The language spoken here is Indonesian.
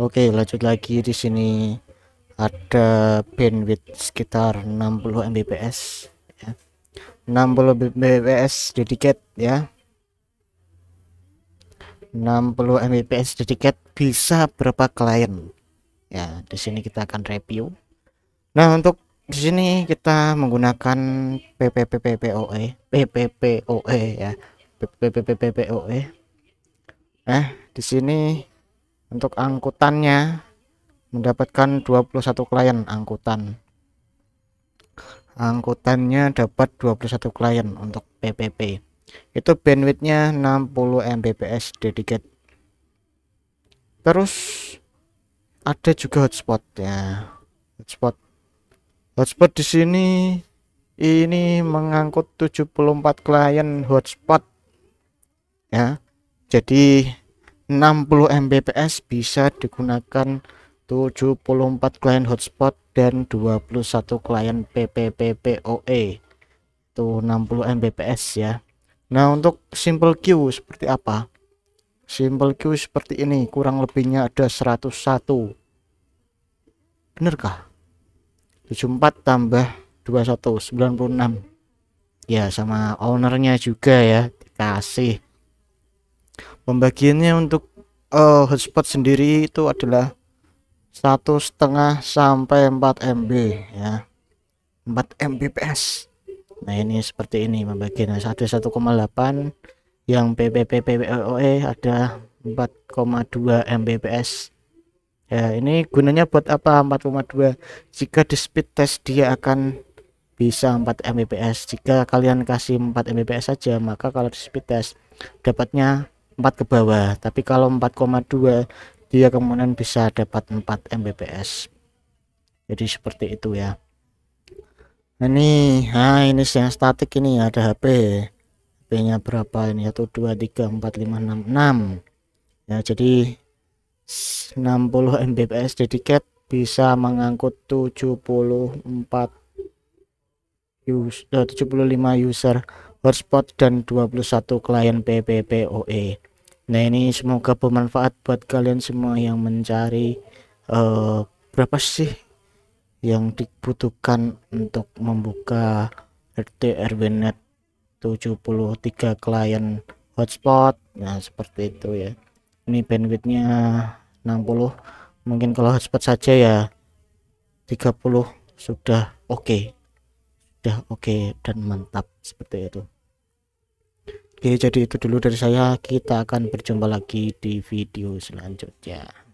Oke lanjut lagi di sini ada bandwidth sekitar 60 Mbps ya. 60 Mbps dedicated ya 60 Mbps dedicated bisa berapa klien ya di sini kita akan review nah untuk di sini kita menggunakan PPPPoE, PPPOE ya PPPPoE. eh di sini untuk angkutannya mendapatkan 21 klien angkutan angkutannya dapat 21 klien untuk PPP itu bandwidthnya 60 Mbps dedicated terus ada juga hotspot ya hotspot hotspot di sini ini mengangkut 74 klien hotspot ya jadi 60 Mbps bisa digunakan 74 klien hotspot dan 21 klien PPPPoE tuh 60 Mbps ya Nah untuk simple queue seperti apa simple queue seperti ini kurang lebihnya ada 101 benerkah 74 tambah 21 96 ya sama ownernya juga ya dikasih pembagiannya untuk uh, hotspot sendiri itu adalah satu setengah sampai 4 MB ya 4 Mbps nah ini seperti ini pembagiannya satu 1,8 yang PPPPOE ada 4,2 Mbps ya ini gunanya buat apa 4,2 jika di speed test dia akan bisa 4 Mbps jika kalian kasih 4 Mbps saja maka kalau di speed test dapatnya 4 ke bawah tapi kalau 4,2 dia kemudian bisa dapat 4 Mbps jadi seperti itu ya nah, ini nah ini yang statik ini ada HP HP nya berapa ini 1 2 3 4 5 6 6 ya jadi 60 Mbps dedicated bisa mengangkut 74 user, 75 user hotspot dan 21 klien PPPoE nah ini semoga bermanfaat buat kalian semua yang mencari uh, berapa sih yang dibutuhkan untuk membuka RT RWNet 73 klien hotspot nah seperti itu ya ini bandwidthnya 60 mungkin kalau hotspot saja ya 30 sudah oke okay. sudah oke okay dan mantap seperti itu Oke, jadi itu dulu dari saya. Kita akan berjumpa lagi di video selanjutnya.